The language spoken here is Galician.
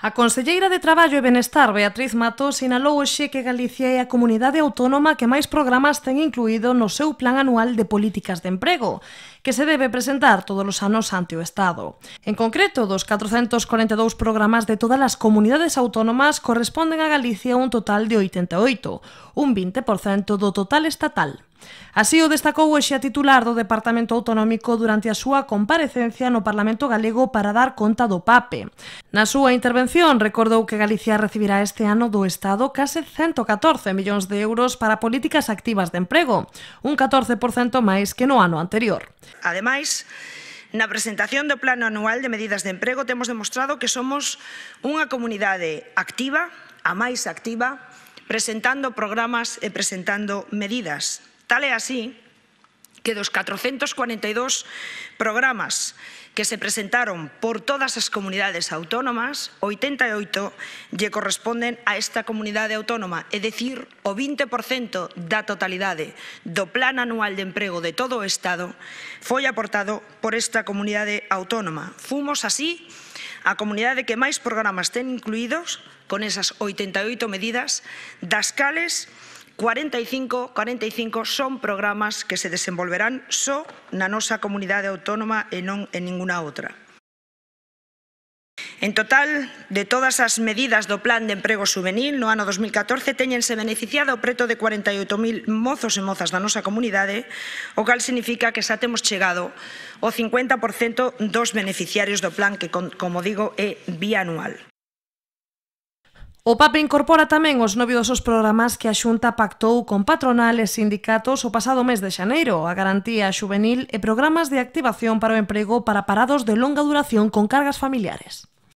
A Conselleira de Traballo e Benestar Beatriz Matos sinalou hoxe que Galicia é a comunidade autónoma que máis programas ten incluído no seu plan anual de políticas de emprego, que se debe presentar todos os anos ante o Estado. En concreto, dos 442 programas de todas as comunidades autónomas corresponden a Galicia un total de 88, un 20% do total estatal. Así o destacou o xa titular do Departamento Autonómico durante a súa comparecencia no Parlamento Galego para dar conta do PAPE. Na súa intervención recordou que Galicia recibirá este ano do Estado case 114 millóns de euros para políticas activas de emprego, un 14% máis que no ano anterior. Ademais, Na presentación do Plano Anual de Medidas de Emprego temos demostrado que somos unha comunidade activa, a máis activa, presentando programas e presentando medidas. Tal é así que dos 442 programas que se presentaron por todas as comunidades autónomas, 88 lle corresponden a esta comunidade autónoma, é dicir, o 20% da totalidade do Plan Anual de Emprego de todo o Estado foi aportado por esta comunidade autónoma. Fumos así a comunidade que máis programas ten incluídos con esas 88 medidas, das cales 45, 45 son programas que se desenvolverán só na nosa comunidade autónoma e non en ninguna outra. En total, de todas as medidas do Plan de Emprego Juvenil no ano 2014 teñense beneficiado preto de 48.000 mozos e mozas da nosa comunidade, o cal significa que xa temos chegado o 50% dos beneficiarios do plan que, como digo, é bianual. O PAP incorpora tamén os novidosos programas que a Xunta pactou con patronales e sindicatos o pasado mes de xaneiro, a garantía xuvenil e programas de activación para o emprego para parados de longa duración con cargas familiares.